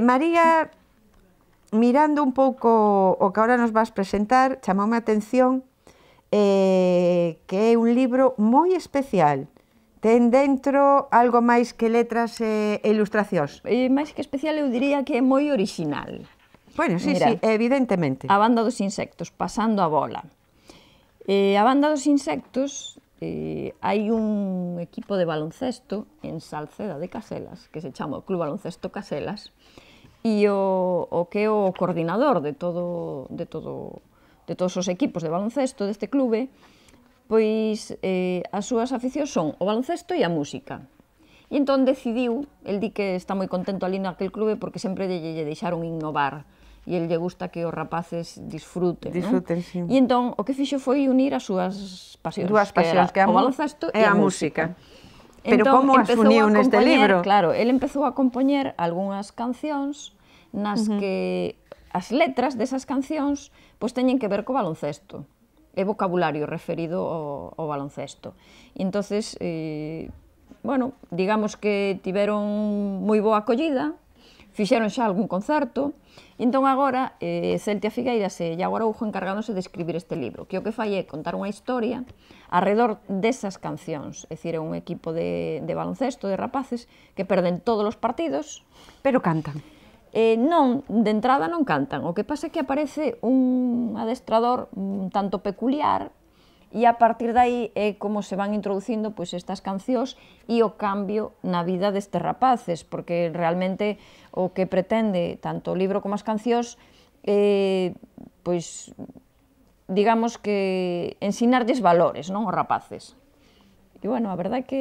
María, mirando un pouco o que ahora nos vas presentar, chamoume a atención eh, que é un libro moi especial. Ten dentro algo máis que letras e eh, ilustracións. E máis que especial, eu diría que é moi original. Bueno, sí, Mira, sí, evidentemente. A banda dos insectos, pasando a bola. Eh, a banda dos insectos eh, hai un equipo de baloncesto en Salceda de Caselas, que se chama o Club Baloncesto Caselas, e o, o que é o coordinador de todo de todo de todos os equipos de baloncesto deste clube, pois eh, as súas aficións son o baloncesto e a música. E entón decidiu, el di que está moi contento ali naquel clube porque sempre lle, lle deixaron innovar e el lle gusta que os rapaces disfruten, disfruten ¿no? sí. E entón o que fixo foi unir as súas pasións, Duas pasións que, era, que o baloncesto e a, a música. música. Pero entón, como as uniu neste libro? Claro, el empezou a compoñer algunhas cancións nas uh -huh. que as letras desas cancións pois teñen que ver co baloncesto é vocabulario referido ao, ao baloncesto. E entonces, eh, bueno, digamos que tiveron moi boa acollida, fixeron xa algún concerto, e entón agora eh, Celtia Figueiras e Iago Araujo encargándose de escribir este libro, que o que fai é contar unha historia alrededor desas cancións, é dicir, é un equipo de, de baloncesto, de rapaces, que perden todos os partidos, pero cantan eh, non, de entrada non cantan. O que pasa é que aparece un adestrador un tanto peculiar e a partir dai é eh, como se van introducindo pois, estas cancións e o cambio na vida destes rapaces, porque realmente o que pretende tanto o libro como as cancións eh, pois digamos que ensinarlles valores, non, os rapaces. E bueno, a verdade é que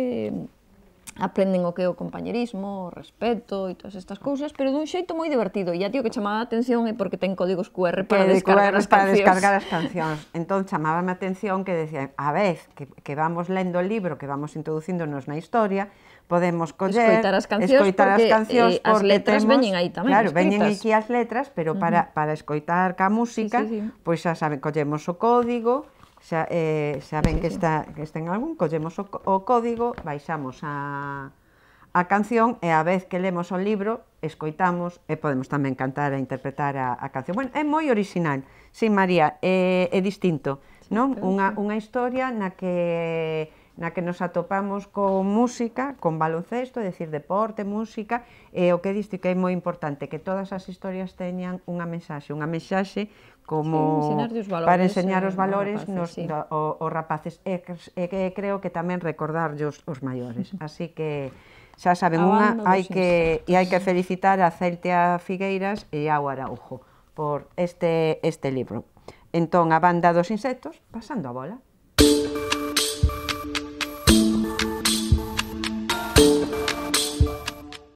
aprenden o que é o compañerismo, o respeto e todas estas cousas, pero dun xeito moi divertido. E a tío que chamaba a atención é porque ten códigos QR para eh, descargar as para cancións. descargar as cancións. entón chamábame a atención que decían, a vez que, que vamos lendo o libro, que vamos introduciéndonos na historia, podemos coller, escoitar as cancións, escoitar porque, eh, as cancións eh, as letras temos, veñen aí tamén Claro, escritas. veñen aquí as letras, pero para, uh -huh. para escoitar ca música, sí, sí, sí. pois pues, xa sabe, collemos o código, xa, eh, xa ven que está, que está en algún, collemos o, o código, baixamos a, a canción e a vez que lemos o libro, escoitamos e podemos tamén cantar e interpretar a, a canción. Bueno, é moi original, sí, María, é, eh, é distinto, sí, non? Unha, unha historia na que na que nos atopamos con música, con baloncesto, é dicir, deporte, música, e o que diste que é moi importante, que todas as historias teñan unha mensaxe, unha mensaxe como sí, enseñar os valores, para enseñar eh, os valores rapaces, nos, sí. o, os rapaces e, e, e creo que tamén recordar os maiores. Así que xa saben unha, hai que e hai que felicitar a Celtia Figueiras e a Araujo por este este libro. Entón, a banda dos insectos, pasando a bola.